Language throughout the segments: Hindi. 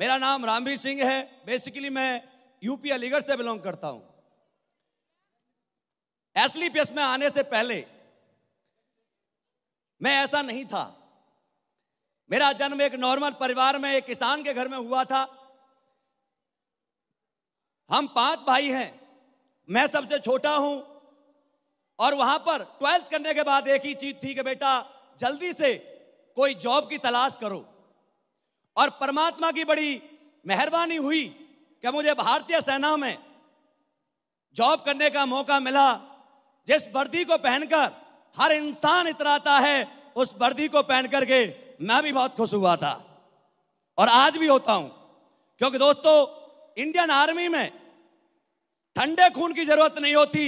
मेरा नाम रामवीर सिंह है बेसिकली मैं यूपी अलीगढ़ से बिलोंग करता हूं एसलीपीएस e में आने से पहले मैं ऐसा नहीं था मेरा जन्म एक नॉर्मल परिवार में एक किसान के घर में हुआ था हम पांच भाई हैं मैं सबसे छोटा हूं और वहां पर ट्वेल्थ करने के बाद एक ही चीज थी कि बेटा जल्दी से कोई जॉब की तलाश करो और परमात्मा की बड़ी मेहरबानी हुई कि मुझे भारतीय सेना में जॉब करने का मौका मिला जिस वर्दी को पहनकर हर इंसान इतराता है उस वर्दी को पहन करके मैं भी बहुत खुश हुआ था और आज भी होता हूं क्योंकि दोस्तों इंडियन आर्मी में ठंडे खून की जरूरत नहीं होती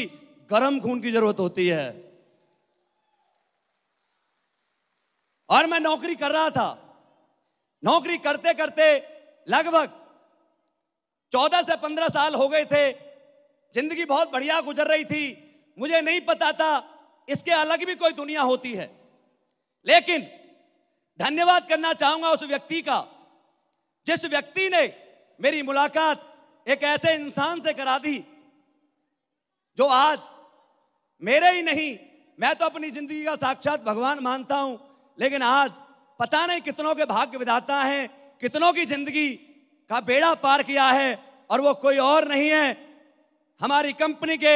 गर्म खून की जरूरत होती है और मैं नौकरी कर रहा था नौकरी करते करते लगभग चौदह से पंद्रह साल हो गए थे जिंदगी बहुत बढ़िया गुजर रही थी मुझे नहीं पता था इसके अलग भी कोई दुनिया होती है लेकिन धन्यवाद करना चाहूंगा उस व्यक्ति का जिस व्यक्ति ने मेरी मुलाकात एक ऐसे इंसान से करा दी जो आज मेरे ही नहीं मैं तो अपनी जिंदगी का साक्षात भगवान मानता हूं लेकिन आज पता नहीं कितनों के भाग्य विधाता हैं कितनों की जिंदगी का बेड़ा पार किया है और वो कोई और नहीं है हमारी कंपनी के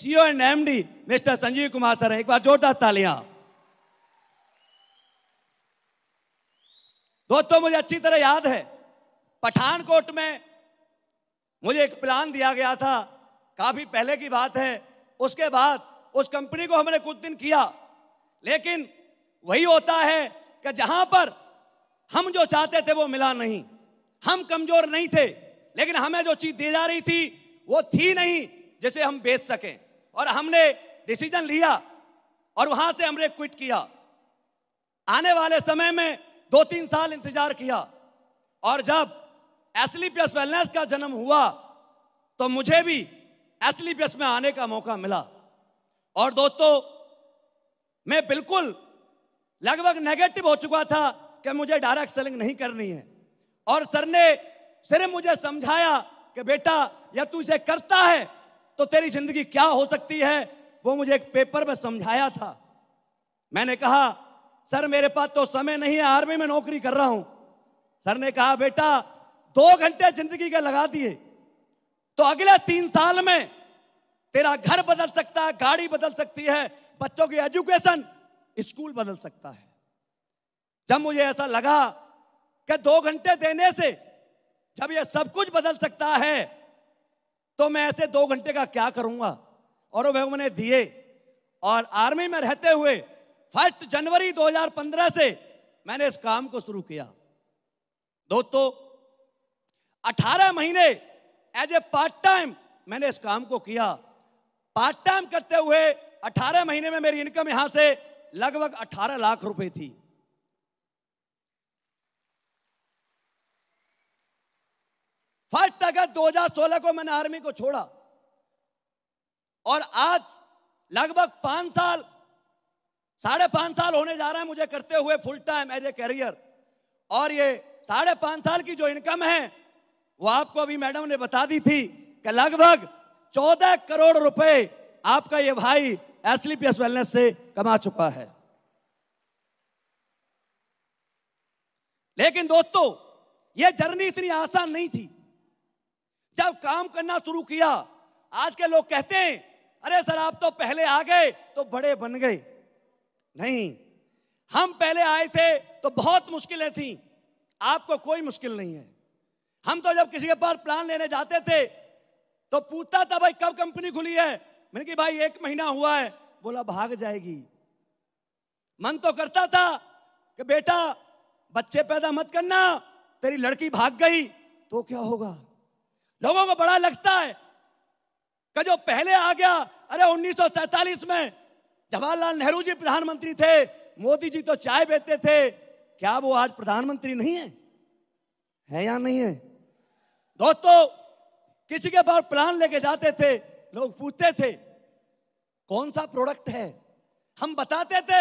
CEO e and MD mister Sanjeev Kumar sir एक बार जोरदार तालियां दोस्तों मुझे अच्छी तरह याद है पठानकोट में मुझे एक प्लान दिया गया था काफी पहले की बात है उसके बाद उस कंपनी को हमने कुछ दिन किया लेकिन वही होता है कि जहां पर हम जो चाहते थे वो मिला नहीं हम कमजोर नहीं थे लेकिन हमें जो चीज दी जा रही थी वो थी नहीं जिसे हम बेच सकें और हमने डिसीजन लिया और वहां से हमने क्विट किया आने वाले समय में दो तीन साल इंतजार किया और जब एसली प्लस वेलनेस का जन्म हुआ तो मुझे भी एसली प्लस में आने का मौका मिला और दोस्तों मैं बिल्कुल लगभग नेगेटिव हो चुका था कि मुझे डायरेक्ट सेलिंग नहीं करनी है और सर ने सिर्फ मुझे समझाया कि बेटा या तू इसे करता है तो तेरी जिंदगी क्या हो सकती है वो मुझे एक पेपर में समझाया था मैंने कहा सर मेरे पास तो समय नहीं है आर्मी में नौकरी कर रहा हूं सर ने कहा बेटा दो घंटे जिंदगी के लगा दिए तो अगले तीन साल में तेरा घर बदल सकता है गाड़ी बदल सकती है बच्चों की एजुकेशन स्कूल बदल सकता है जब मुझे ऐसा लगा कि दो घंटे देने से जब यह सब कुछ बदल सकता है तो मैं ऐसे दो घंटे का क्या करूंगा और वह मैंने दिए और आर्मी में रहते हुए फर्स्ट जनवरी 2015 से मैंने इस काम को शुरू किया दोस्तों 18 महीने एज ए पार्ट टाइम मैंने इस काम को किया पार्ट टाइम करते हुए 18 महीने में मेरी इनकम यहां से लगभग 18 लाख रुपए थी फर्स्ट अगस्त 2016 को मैंने आर्मी को छोड़ा और आज लगभग पांच साल साढ़े पांच साल होने जा रहा है मुझे करते हुए full time as a career और ये साढ़े पांच साल की जो इनकम है वो आपको अभी मैडम ने बता दी थी कि लगभग चौदह करोड़ रुपए आपका ये भाई एसलीपीएस वेलनेस से कमा चुका है लेकिन दोस्तों यह जर्नी इतनी आसान नहीं थी जब काम करना शुरू किया आज के लोग कहते हैं अरे सर आप तो पहले आ गए तो बड़े बन गए नहीं हम पहले आए थे तो बहुत मुश्किलें थी आपको कोई मुश्किल नहीं है हम तो जब किसी के पास प्लान लेने जाते थे तो पूछता था भाई कब कंपनी खुली है मैंने कहा भाई एक महीना हुआ है बोला भाग जाएगी मन तो करता था कि बेटा बच्चे पैदा मत करना तेरी लड़की भाग गई तो क्या होगा लोगों को बड़ा लगता है कि जो पहले आ गया अरे 1947 में जवाहरलाल नेहरू जी प्रधानमंत्री थे मोदी जी तो चाय बेचते थे क्या वो आज प्रधानमंत्री नहीं है है या नहीं है दोस्तों किसी के पास प्लान लेके जाते थे लोग पूछते थे कौन सा प्रोडक्ट है हम बताते थे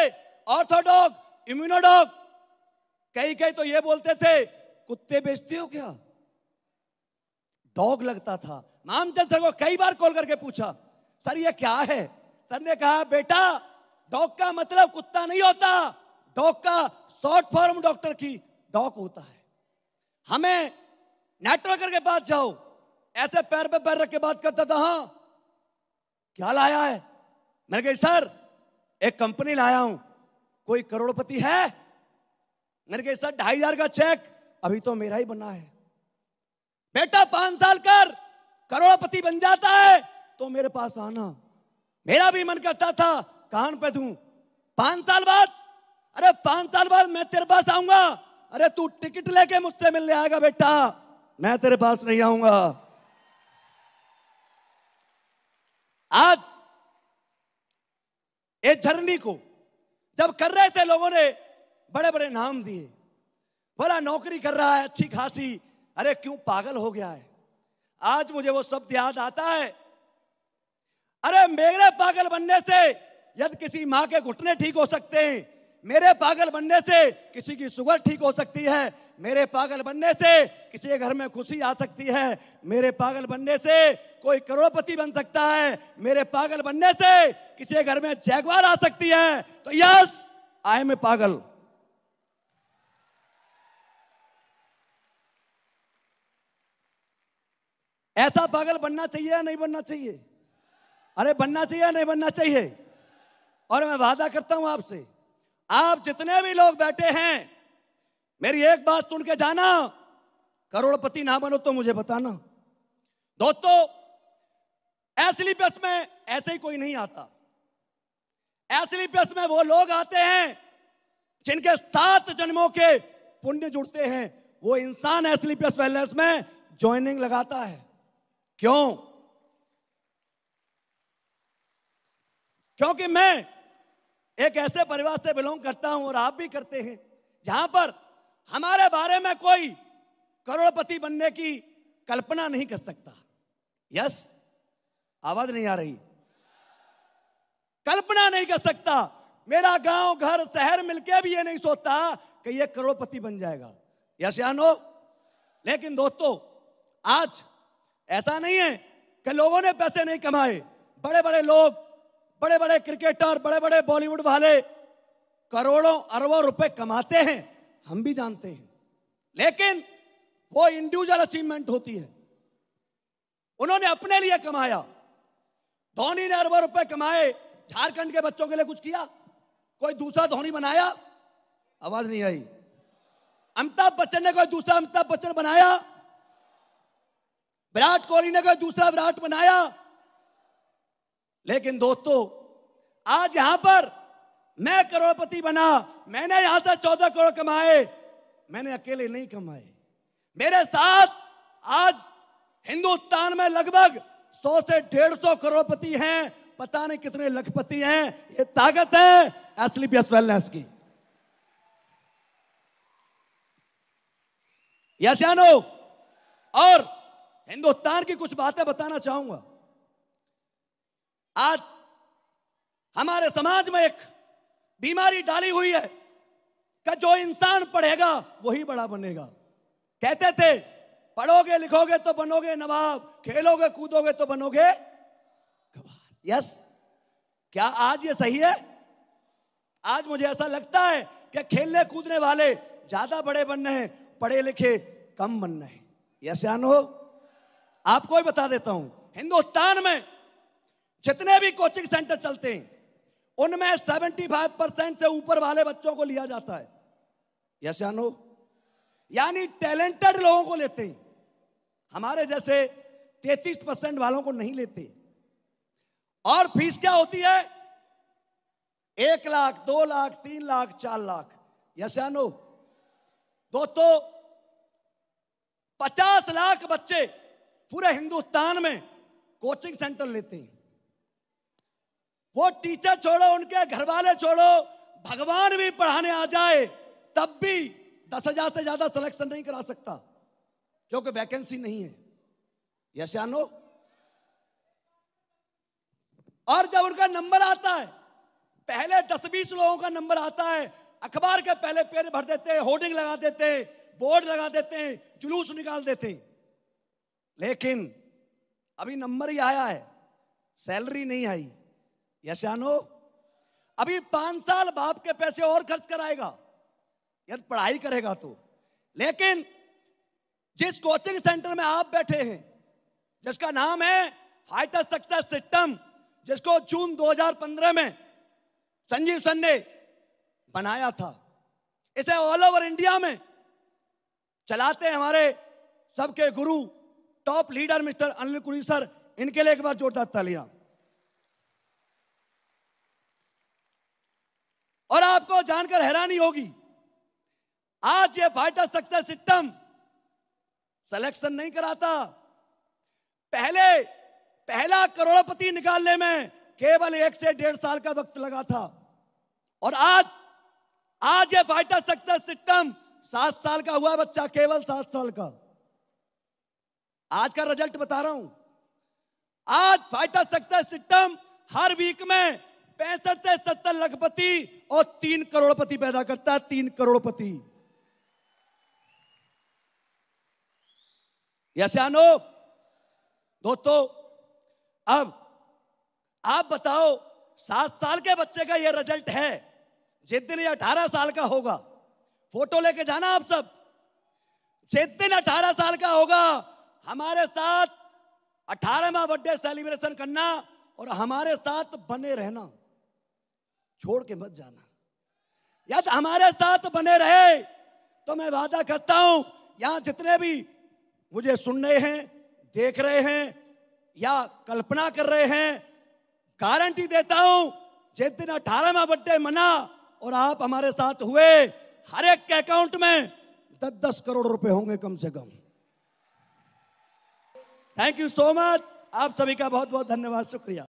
ऑर्थोडॉग इम्यूनोडॉग कई कई तो ये बोलते थे कुत्ते बेचते हो क्या डॉग लगता था नामचंद सर को कई बार कॉल करके पूछा सर ये क्या है सर ने कहा बेटा डॉग का मतलब कुत्ता नहीं होता डॉग का शॉर्ट फॉर्म डॉक्टर की डॉग होता है हमें नेटवर्कर के पास जाओ ऐसे पैर पे पैर रख के बात करता था हाँ क्या लाया है मैंने कही सर एक कंपनी लाया हूं कोई करोड़पति है मैंने कही सर ढाई हजार का चेक अभी तो मेरा ही बना है बेटा पांच साल कर करोड़पति बन जाता है तो मेरे पास आना मेरा भी मन करता था कान पे दू पांच साल बाद अरे पांच साल बाद मैं तेरे पास आऊंगा अरे तू टिकट लेके मुझसे मिलने आएगा बेटा मैं तेरे पास नहीं आऊंगा आज ये जर्नी को जब कर रहे थे लोगों ने बड़े बड़े नाम दिए बोला नौकरी कर रहा है अच्छी खासी अरे क्यों पागल हो गया है आज मुझे वो शब्द याद आता है अरे मेरे पागल बनने से यदि किसी मां के घुटने ठीक हो सकते हैं मेरे पागल बनने से किसी की शुगर ठीक हो सकती है मेरे पागल बनने से किसी के घर में खुशी आ सकती है मेरे पागल बनने से कोई करोड़पति बन सकता है मेरे पागल बनने से किसी के घर में जैगवार आ सकती है तो यस आई एम ए पागल ऐसा पागल बनना चाहिए या नहीं बनना चाहिए अरे बनना चाहिए या नहीं बनना चाहिए और मैं वादा करता हूं आपसे आप जितने भी लोग बैठे हैं मेरी एक बात सुन के जाना करोड़पति ना बनो तो मुझे बताना दोस्तों एसलीपीएस में ऐसे ही कोई नहीं आता एसलीपीएस में वो लोग आते हैं जिनके सात जन्मों के पुण्य जुड़ते हैं वो इंसान एसलीपीएस वेलनेस में ज्वाइनिंग लगाता है क्यों क्योंकि मैं एक ऐसे परिवार से बिलोंग करता हूं और आप भी करते हैं जहां पर हमारे बारे में कोई करोड़पति बनने की कल्पना नहीं कर सकता यस आवाज नहीं आ रही कल्पना नहीं कर सकता मेरा गांव घर शहर मिलके भी ये नहीं सोचता कि ये करोड़पति बन जाएगा यस या नो लेकिन दोस्तों आज ऐसा नहीं है कि लोगों ने पैसे नहीं कमाए बड़े बड़े लोग बड़े बड़े क्रिकेटर बड़े बड़े बॉलीवुड वाले करोड़ों अरबों रुपए कमाते हैं हम भी जानते हैं लेकिन वो इंडिविजुअल अचीवमेंट होती है उन्होंने अपने लिए कमाया धोनी ने अरबों रुपए कमाए झारखंड के बच्चों के लिए कुछ किया कोई दूसरा धोनी बनाया आवाज नहीं आई अमिताभ बच्चन ने कोई दूसरा अमिताभ बच्चन बनाया विराट कोहली ने कोई दूसरा विराट बनाया लेकिन दोस्तों आज यहां पर मैं करोड़पति बना मैंने यहां से चौदह करोड़ कमाए मैंने अकेले नहीं कमाए मेरे साथ आज हिंदुस्तान में लगभग सौ से डेढ़ सौ करोड़पति हैं पता नहीं कितने लखपति हैं ये ताकत है एसलीपीएस वेलनेस की यशानो और हिंदुस्तान की कुछ बातें बताना चाहूंगा आज हमारे समाज में एक बीमारी डाली हुई है कि जो इंसान पढ़ेगा वही बड़ा बनेगा कहते थे पढ़ोगे लिखोगे तो बनोगे नवाब खेलोगे कूदोगे तो बनोगे यस क्या आज ये सही है आज मुझे ऐसा लगता है कि खेलने कूदने वाले ज्यादा बड़े बनने हैं पढ़े लिखे कम बन रहे हैं यस यानो आपको ही बता देता हूं हिंदुस्तान में जितने भी कोचिंग सेंटर चलते हैं उनमें 75 परसेंट से ऊपर वाले बच्चों को लिया जाता है यस या नो यानी टैलेंटेड लोगों को लेते हैं हमारे जैसे 33 परसेंट वालों को नहीं लेते और फीस क्या होती है एक लाख दो लाख तीन लाख चार लाख यस या नो दोस्तों पचास लाख बच्चे पूरे हिंदुस्तान में कोचिंग सेंटर लेते हैं वो टीचर छोड़ो उनके घर वाले छोड़ो भगवान भी पढ़ाने आ जाए तब भी दस हजार से ज्यादा सिलेक्शन नहीं करा सकता क्योंकि वैकेंसी नहीं है यश आनो और जब उनका नंबर आता है पहले दस बीस लोगों का नंबर आता है अखबार के पहले पेड़ भर देते हैं होर्डिंग लगा देते हैं बोर्ड लगा देते हैं जुलूस निकाल देते हैं लेकिन अभी नंबर ही आया है सैलरी नहीं आई यस या नो अभी पांच साल बाप के पैसे और खर्च कराएगा यार पढ़ाई करेगा तो लेकिन जिस कोचिंग सेंटर में आप बैठे हैं जिसका नाम है फाइटर सक्सेस सिस्टम जिसको जून 2015 में संजीव सन ने बनाया था इसे ऑल ओवर इंडिया में चलाते हैं हमारे सबके गुरु टॉप लीडर मिस्टर अनिल कुरी सर इनके लिए एक बार जोरदार तालियां और आपको जानकर हैरानी होगी आज ये फाइटर सक्सेस सिस्टम सिलेक्शन नहीं कराता पहले पहला करोड़पति निकालने में केवल एक से डेढ़ साल का वक्त लगा था और आज आज ये फाइटर सक्सेस सिस्टम सात साल का हुआ बच्चा केवल सात साल का आज का रिजल्ट बता रहा हूं आज फाइटर सक्सेस सिस्टम हर वीक में पैंसठ से सत्तर लखपति और तीन करोड़पति पैदा करता है तीन करोड़पति यशानो दोस्तों अब आप बताओ सात साल के बच्चे का यह रिजल्ट है जिस दिन ये अठारह साल का होगा फोटो लेके जाना आप सब जिस दिन अठारह साल का होगा हमारे साथ अठारहवा बर्थडे सेलिब्रेशन करना और हमारे साथ बने रहना छोड़ के मत जाना यदि तो हमारे साथ बने रहे तो मैं वादा करता हूं यहां जितने भी मुझे सुन रहे हैं देख रहे हैं या कल्पना कर रहे हैं गारंटी देता हूं जिस दिन अठारहवा बर्थडे मना और आप हमारे साथ हुए हर एक के अकाउंट में दस दस करोड़ रुपए होंगे कम से कम थैंक यू सो मच आप सभी का बहुत बहुत धन्यवाद शुक्रिया